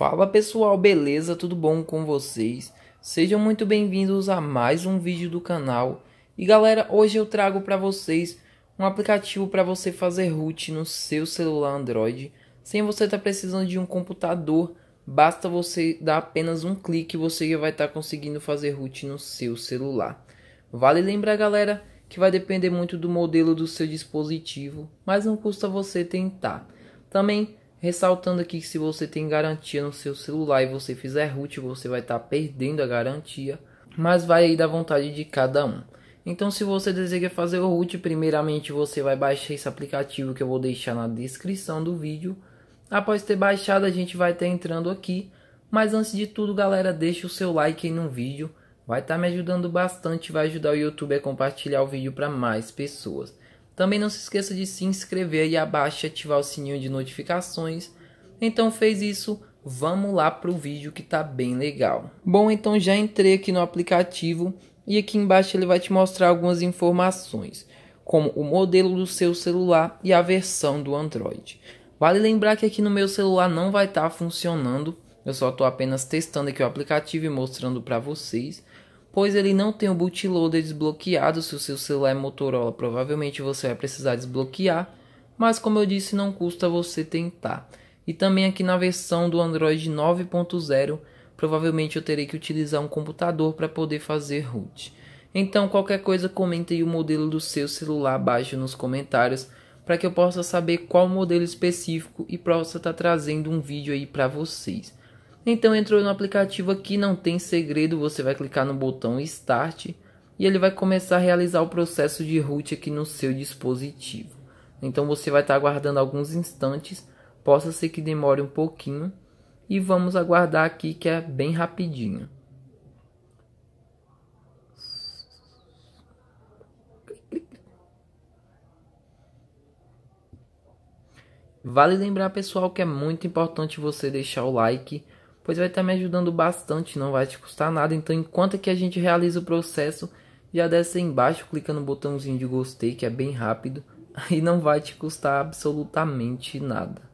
Fala pessoal, beleza? Tudo bom com vocês? Sejam muito bem-vindos a mais um vídeo do canal. E galera, hoje eu trago para vocês um aplicativo para você fazer root no seu celular Android, sem você estar tá precisando de um computador. Basta você dar apenas um clique e você já vai estar tá conseguindo fazer root no seu celular. Vale lembrar, galera, que vai depender muito do modelo do seu dispositivo, mas não custa você tentar. Também Ressaltando aqui que se você tem garantia no seu celular e você fizer root, você vai estar tá perdendo a garantia, mas vai aí da vontade de cada um. Então se você deseja fazer o root, primeiramente você vai baixar esse aplicativo que eu vou deixar na descrição do vídeo. Após ter baixado, a gente vai estar tá entrando aqui. Mas antes de tudo, galera, deixa o seu like aí no vídeo. Vai estar tá me ajudando bastante, vai ajudar o YouTube a compartilhar o vídeo para mais pessoas. Também não se esqueça de se inscrever aí abaixo e ativar o sininho de notificações. Então fez isso, vamos lá para o vídeo que está bem legal. Bom, então já entrei aqui no aplicativo e aqui embaixo ele vai te mostrar algumas informações, como o modelo do seu celular e a versão do Android. Vale lembrar que aqui no meu celular não vai estar tá funcionando, eu só estou apenas testando aqui o aplicativo e mostrando para vocês pois ele não tem o bootloader desbloqueado se o seu celular é Motorola. Provavelmente você vai precisar desbloquear, mas como eu disse, não custa você tentar. E também aqui na versão do Android 9.0, provavelmente eu terei que utilizar um computador para poder fazer root. Então, qualquer coisa, comente aí o modelo do seu celular abaixo nos comentários para que eu possa saber qual modelo específico e possa estar tá trazendo um vídeo aí para vocês. Então entrou no aplicativo aqui, não tem segredo, você vai clicar no botão Start e ele vai começar a realizar o processo de root aqui no seu dispositivo. Então você vai estar aguardando alguns instantes, possa ser que demore um pouquinho e vamos aguardar aqui que é bem rapidinho. Vale lembrar, pessoal, que é muito importante você deixar o like pois vai estar tá me ajudando bastante, não vai te custar nada. Então, enquanto que a gente realiza o processo, já desce aí embaixo, clica no botãozinho de gostei, que é bem rápido, aí não vai te custar absolutamente nada.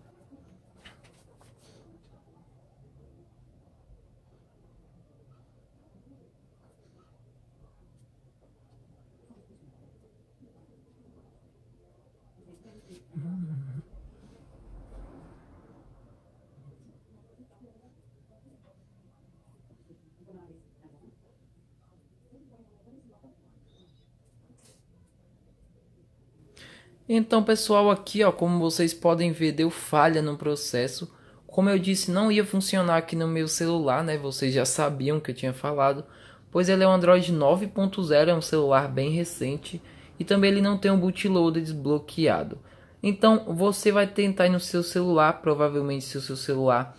Então, pessoal, aqui, ó, como vocês podem ver, deu falha no processo. Como eu disse, não ia funcionar aqui no meu celular, né? Vocês já sabiam que eu tinha falado, pois ele é um Android 9.0, é um celular bem recente e também ele não tem um bootloader desbloqueado. Então, você vai tentar no seu celular, provavelmente se o seu celular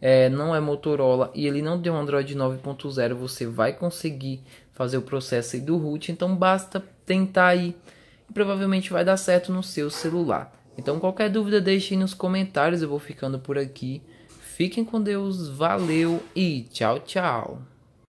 é, não é Motorola e ele não tem um Android 9.0, você vai conseguir fazer o processo do root, então basta tentar aí provavelmente vai dar certo no seu celular. Então qualquer dúvida deixe nos comentários, eu vou ficando por aqui. Fiquem com Deus, valeu e tchau, tchau.